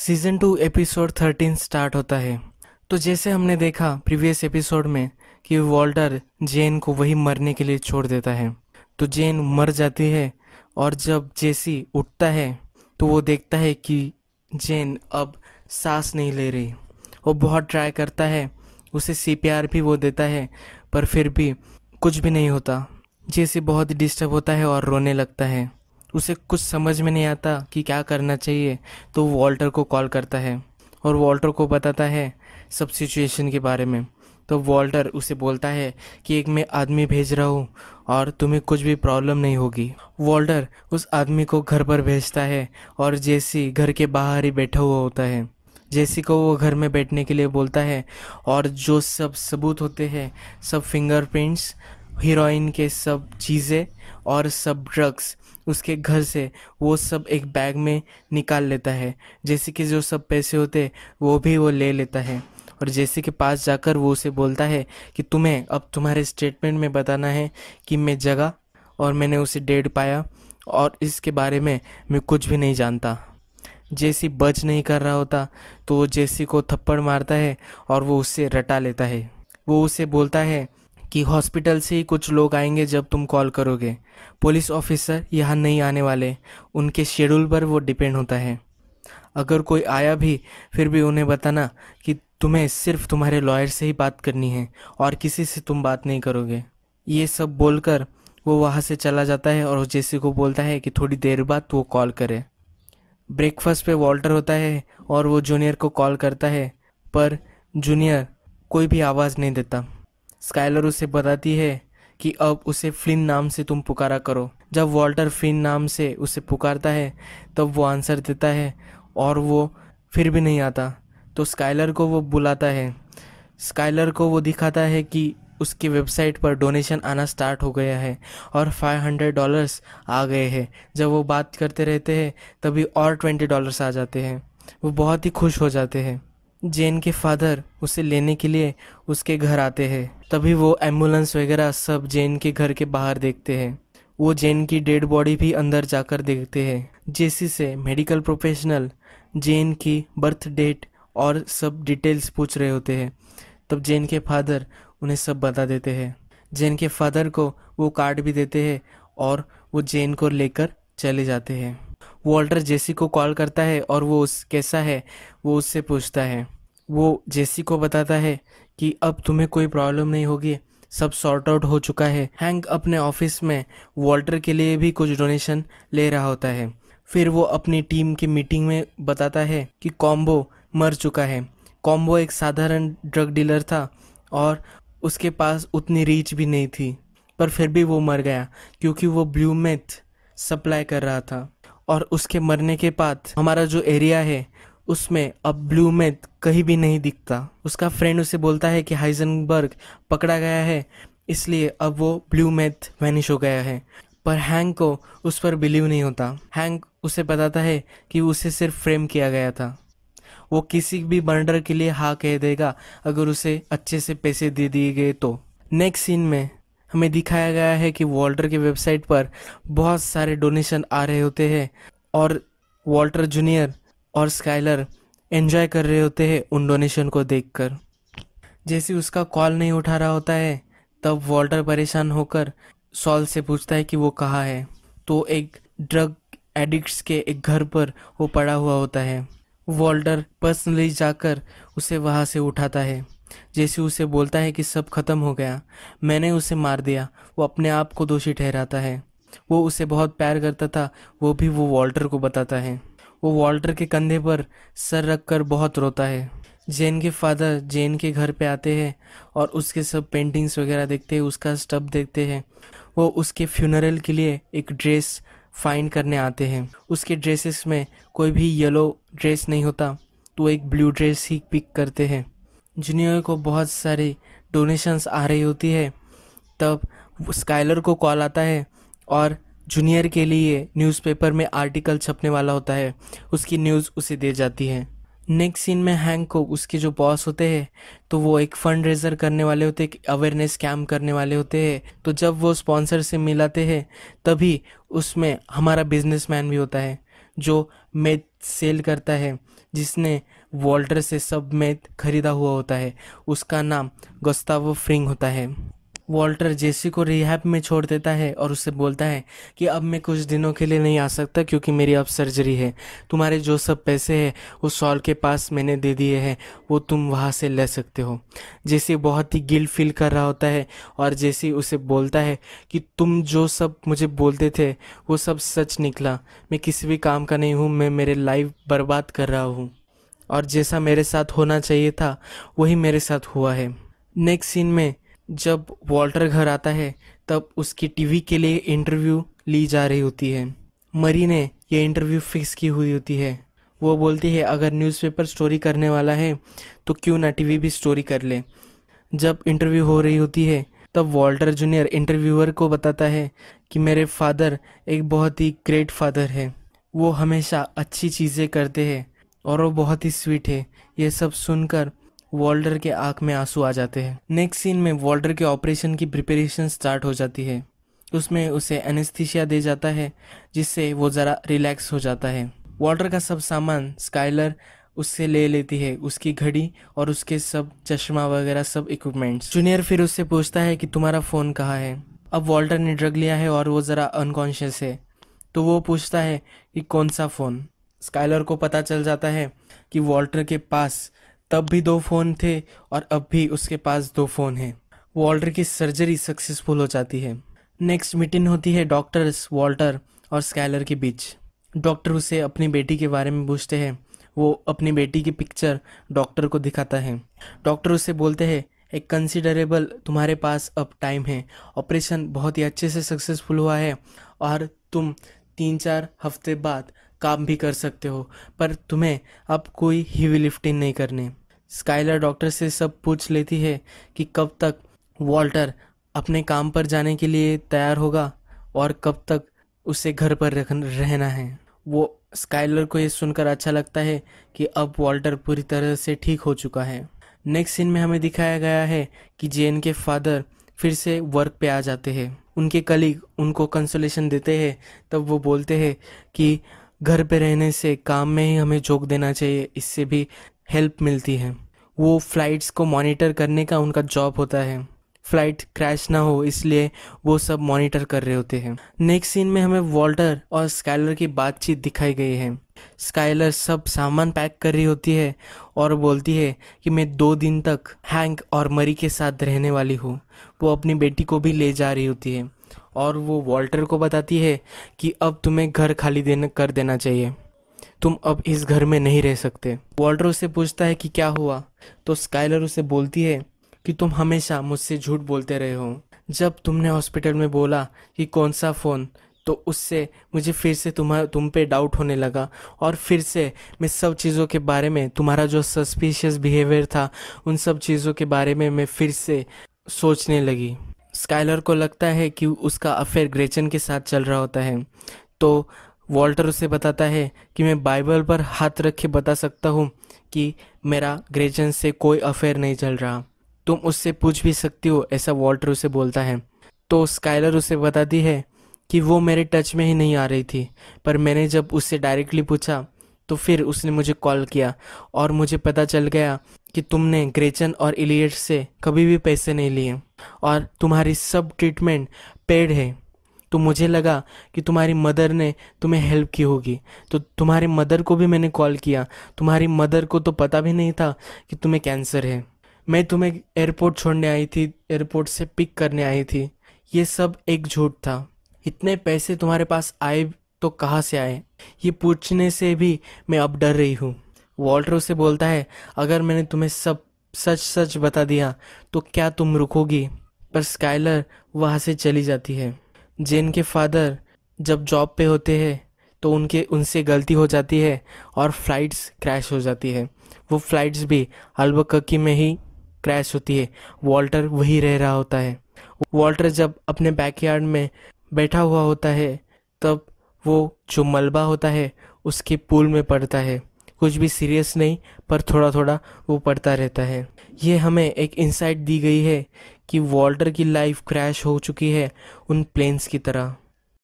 season two episode thirteen start होता है तो जैसे हमने देखा प्रीवियस एपिसोड में कि वॉल्टर जेन को वही मरने के लिए छोड़ देता है तो जेन मर जाती है और जब जेसी उठता है तो वो देखता है कि जेन अब सांस नहीं ले रही वो बहुत ट्राई करता है उसे सी भी वो देता है पर फिर भी कुछ भी नहीं होता जेसी बहुत डिस्टर्ब होता है और रोने लगता है उसे कुछ समझ में नहीं आता कि क्या करना चाहिए तो वो वॉल्टर को कॉल करता है और वॉल्टर को बताता है सब सिचुएशन के बारे में तो वॉल्टर उसे बोलता है कि एक मैं आदमी भेज रहा हूँ और तुम्हें कुछ भी प्रॉब्लम नहीं होगी वॉल्टर उस आदमी को घर पर भेजता है और जेसी घर के बाहर ही बैठा हुआ होता है जेसी को वो घर में बैठने के लिए बोलता है और जो सब सबूत होते हैं सब फिंगरप्रिंट्स हीरोइन के सब चीज़ें और सब ड्रग्स उसके घर से वो सब एक बैग में निकाल लेता है जैसे कि जो सब पैसे होते वो भी वो ले लेता है और जैसे के पास जाकर वो उसे बोलता है कि तुम्हें अब तुम्हारे स्टेटमेंट में बताना है कि मैं जगा और मैंने उसे डेड पाया और इसके बारे में मैं कुछ भी नहीं जानता जेसी बच नहीं कर रहा होता तो वो जेसी को थप्पड़ मारता है और वो उससे रटा लेता है वो उसे बोलता है कि हॉस्पिटल से ही कुछ लोग आएंगे जब तुम कॉल करोगे पुलिस ऑफिसर यहाँ नहीं आने वाले उनके शेड्यूल पर वो डिपेंड होता है अगर कोई आया भी फिर भी उन्हें बताना कि तुम्हें सिर्फ तुम्हारे लॉयर से ही बात करनी है और किसी से तुम बात नहीं करोगे ये सब बोलकर वो वहाँ से चला जाता है और जेसी को बोलता है कि थोड़ी देर बाद वो कॉल करे ब्रेकफास्ट पे वॉल्टर होता है और वो जूनियर को कॉल करता है पर जूनियर कोई भी आवाज़ नहीं देता स्काइलर उसे बताती है कि अब उसे फ्लिन नाम से तुम पुकारा करो जब वॉल्टर फ्लिन नाम से उसे पुकारता है तब वो आंसर देता है और वो फिर भी नहीं आता तो स्काइलर को वो बुलाता है स्काइलर को वो दिखाता है कि उसकी वेबसाइट पर डोनेशन आना स्टार्ट हो गया है और 500 डॉलर्स आ गए हैं जब वो बात करते रहते हैं तभी और 20 डॉलर्स आ जाते हैं वो बहुत ही खुश हो जाते हैं जेन के फादर उसे लेने के लिए उसके घर आते हैं तभी वो एम्बुलेंस वगैरह सब जेन के घर के बाहर देखते हैं वो जेन की डेड बॉडी भी अंदर जाकर देखते हैं जेसी से मेडिकल प्रोफेशनल जेन की बर्थ डेट और सब डिटेल्स पूछ रहे होते हैं तब जेन के फादर उन्हें सब बता देते हैं जेन के फादर को वो कार्ड भी देते हैं और वो जेन को लेकर चले जाते हैं वॉल्टर जेसी को कॉल करता है और वो उस कैसा है वो उससे पूछता है वो जेसी को बताता है कि अब तुम्हें कोई प्रॉब्लम नहीं होगी सब सॉर्ट आउट हो चुका है हैंक अपने ऑफिस में वॉल्टर के लिए भी कुछ डोनेशन ले रहा होता है फिर वो अपनी टीम की मीटिंग में बताता है कि कॉम्बो मर चुका है कॉम्बो एक साधारण ड्रग डीलर था और उसके पास उतनी रीच भी नहीं थी पर फिर भी वो मर गया क्योंकि वो ब्लू मेथ सप्लाई कर रहा था और उसके मरने के बाद हमारा जो एरिया है उसमें अब ब्लू मेथ कहीं भी नहीं दिखता उसका फ्रेंड उसे बोलता है कि हाइजनबर्ग पकड़ा गया है इसलिए अब वो ब्लू मैथ वैनिश हो गया है पर हैंग को उस पर बिलीव नहीं होता हैंग उसे बताता है कि उसे सिर्फ फ्रेम किया गया था वो किसी भी मर्डर के लिए हाँ कह देगा अगर उसे अच्छे से पैसे दे दिए गए तो नेक्स्ट सीन में हमें दिखाया गया है कि वॉल्टर के वेबसाइट पर बहुत सारे डोनेशन आ रहे होते हैं और वॉल्टर जूनियर और स्काइलर एंजॉय कर रहे होते हैं उन डोनेशन को देखकर जैसे उसका कॉल नहीं उठा रहा होता है तब वॉल्टर परेशान होकर सॉल से पूछता है कि वो कहाँ है तो एक ड्रग एडिक्ट्स के एक घर पर वो पड़ा हुआ होता है वॉल्टर पर्सनली जाकर उसे वहाँ से उठाता है जैसे उसे बोलता है कि सब खत्म हो गया मैंने उसे मार दिया वो अपने आप को दोषी ठहराता है वो उसे बहुत प्यार करता था वो भी वो वॉल्टर को बताता है वो वॉल्टर के कंधे पर सर रख कर बहुत रोता है जेन के फादर जेन के घर पे आते हैं और उसके सब पेंटिंग्स वगैरह देखते हैं उसका स्टब देखते हैं वो उसके फ्यूनरल के लिए एक ड्रेस फाइंड करने आते हैं उसके ड्रेसेस में कोई भी येलो ड्रेस नहीं होता तो एक ब्लू ड्रेस ही पिक करते हैं जूनियर को बहुत सारी डोनेशंस आ रही होती है तब स्काइलर को कॉल आता है और जूनियर के लिए न्यूज़पेपर में आर्टिकल छपने वाला होता है उसकी न्यूज़ उसे दे जाती है नेक्स्ट सीन में हैंक को उसके जो बॉस होते हैं तो वो एक फंड रेजर करने वाले होते हैं अवेयरनेस कैम्प करने वाले होते हैं तो जब वो स्पॉन्सर से मिलाते हैं तभी उसमें हमारा बिजनेसमैन भी होता है जो मेथ सेल करता है जिसने वॉल्टर से सब में खरीदा हुआ होता है उसका नाम गोस्तावो फ्रिंग होता है वॉल्टर जेसी को रिहैप में छोड़ देता है और उसे बोलता है कि अब मैं कुछ दिनों के लिए नहीं आ सकता क्योंकि मेरी अब सर्जरी है तुम्हारे जो सब पैसे हैं वो सॉल के पास मैंने दे दिए हैं वो तुम वहाँ से ले सकते हो जेसी बहुत ही गिल फील कर रहा होता है और जेसी उसे बोलता है कि तुम जो सब मुझे बोलते थे वो सब सच निकला मैं किसी भी काम का नहीं हूँ मैं मेरे लाइफ बर्बाद कर रहा हूँ और जैसा मेरे साथ होना चाहिए था वही मेरे साथ हुआ है नेक्स्ट सीन में जब वॉल्टर घर आता है तब उसकी टीवी के लिए इंटरव्यू ली जा रही होती है मरी ने यह इंटरव्यू फिक्स की हुई होती है वो बोलती है अगर न्यूज़पेपर स्टोरी करने वाला है तो क्यों ना टीवी भी स्टोरी कर ले जब इंटरव्यू हो रही होती है तब वॉल्टर जूनियर इंटरव्यूअर को बताता है कि मेरे फादर एक बहुत ही ग्रेट फादर है वो हमेशा अच्छी चीज़ें करते हैं और वो बहुत ही स्वीट है ये सब सुनकर वॉल्डर के आँख में आंसू आ जाते हैं नेक्स्ट सीन में वॉल्डर के ऑपरेशन की प्रिपरेशन स्टार्ट हो जाती है उसमें उसे एनेस्थीसिया दे जाता है जिससे वो ज़रा रिलैक्स हो जाता है वॉल्टर का सब सामान स्काइलर उससे ले लेती है उसकी घड़ी और उसके सब चश्मा वगैरह सब इक्विपमेंट्स जूनियर फिर उससे पूछता है कि तुम्हारा फ़ोन कहाँ है अब वॉल्टर ने ड्रग लिया है और वो ज़रा अनकॉन्शियस है तो वो पूछता है कि कौन सा फ़ोन स्काइलर को पता चल जाता है कि वॉल्टर के पास तब भी दो फ़ोन थे और अब भी उसके पास दो फ़ोन हैं वॉल्टर की सर्जरी सक्सेसफुल हो जाती है नेक्स्ट मीटिंग होती है डॉक्टर्स वॉल्टर और स्काइलर के बीच डॉक्टर उसे अपनी बेटी के बारे में पूछते हैं वो अपनी बेटी की पिक्चर डॉक्टर को दिखाता है डॉक्टर उसे बोलते हैं एक कंसिडरेबल तुम्हारे पास अब टाइम है ऑपरेशन बहुत ही अच्छे से सक्सेसफुल हुआ है और तुम तीन चार हफ्ते बाद काम भी कर सकते हो पर तुम्हें अब कोई हीवी लिफ्टिंग नहीं करनी स्काइलर डॉक्टर से सब पूछ लेती है कि कब तक वॉल्टर अपने काम पर जाने के लिए तैयार होगा और कब तक उसे घर पर रहना है वो स्काइलर को ये सुनकर अच्छा लगता है कि अब वॉल्टर पूरी तरह से ठीक हो चुका है नेक्स्ट सीन में हमें दिखाया गया है कि जेन के फादर फिर से वर्क पे आ जाते हैं उनके कलीग उनको कंसोलेशन देते हैं तब वो बोलते हैं कि घर पे रहने से काम में ही हमें जोक देना चाहिए इससे भी हेल्प मिलती है वो फ्लाइट्स को मॉनिटर करने का उनका जॉब होता है फ्लाइट क्रैश ना हो इसलिए वो सब मॉनिटर कर रहे होते हैं नेक्स्ट सीन में हमें वॉल्टर और स्काइलर की बातचीत दिखाई गई है स्काइलर सब सामान पैक कर रही होती है और बोलती है कि मैं दो दिन तक हैंक और मरी के साथ रहने वाली हूँ वो अपनी बेटी को भी ले जा रही होती है और वो वॉल्टर को बताती है कि अब तुम्हें घर खाली देना कर देना चाहिए तुम अब इस घर में नहीं रह सकते वॉल्टर उससे पूछता है कि क्या हुआ तो स्काइलर उसे बोलती है कि तुम हमेशा मुझसे झूठ बोलते रहे हो जब तुमने हॉस्पिटल में बोला कि कौन सा फ़ोन तो उससे मुझे फिर से तुम्हारा तुम पे डाउट होने लगा और फिर से मैं सब चीज़ों के बारे में तुम्हारा जो सस्पिशियस बिहेवियर था उन सब चीज़ों के बारे में मैं फिर से सोचने लगी स्काइलर को लगता है कि उसका अफेयर ग्रेचन के साथ चल रहा होता है तो वॉल्टर उसे बताता है कि मैं बाइबल पर हाथ रख के बता सकता हूँ कि मेरा ग्रेचन से कोई अफेयर नहीं चल रहा तुम उससे पूछ भी सकती हो ऐसा वॉल्टर उसे बोलता है तो स्काइलर उसे बताती है कि वो मेरे टच में ही नहीं आ रही थी पर मैंने जब उससे डायरेक्टली पूछा तो फिर उसने मुझे कॉल किया और मुझे पता चल गया कि तुमने ग्रेचन और इलियट से कभी भी पैसे नहीं लिए और तुम्हारी सब ट्रीटमेंट पेड है तो मुझे लगा कि तुम्हारी मदर ने तुम्हें हेल्प की होगी तो तुम्हारी मदर को भी मैंने कॉल किया तुम्हारी मदर को तो पता भी नहीं था कि तुम्हें कैंसर है मैं तुम्हें एयरपोर्ट छोड़ने आई थी एयरपोर्ट से पिक करने आई थी ये सब एक झूठ था इतने पैसे तुम्हारे पास आए तो कहाँ से आए ये पूछने से भी मैं अब डर रही हूँ वॉल्टर उसे बोलता है अगर मैंने तुम्हें सब सच सच बता दिया तो क्या तुम रुकोगी पर स्काइलर वहाँ से चली जाती है जेन के फादर जब जॉब पे होते हैं तो उनके उनसे गलती हो जाती है और फ्लाइट्स क्रैश हो जाती है वो फ्लाइट्स भी अल्बकी में ही क्रैश होती है वॉल्टर वही रह रहा होता है वॉल्टर जब अपने बैकयार्ड में बैठा हुआ होता है तब वो जो मलबा होता है उसके पूल में पड़ता है कुछ भी सीरियस नहीं पर थोड़ा थोड़ा वो पड़ता रहता है ये हमें एक इंसाइट दी गई है कि वॉल्टर की लाइफ क्रैश हो चुकी है उन प्लेन्स की तरह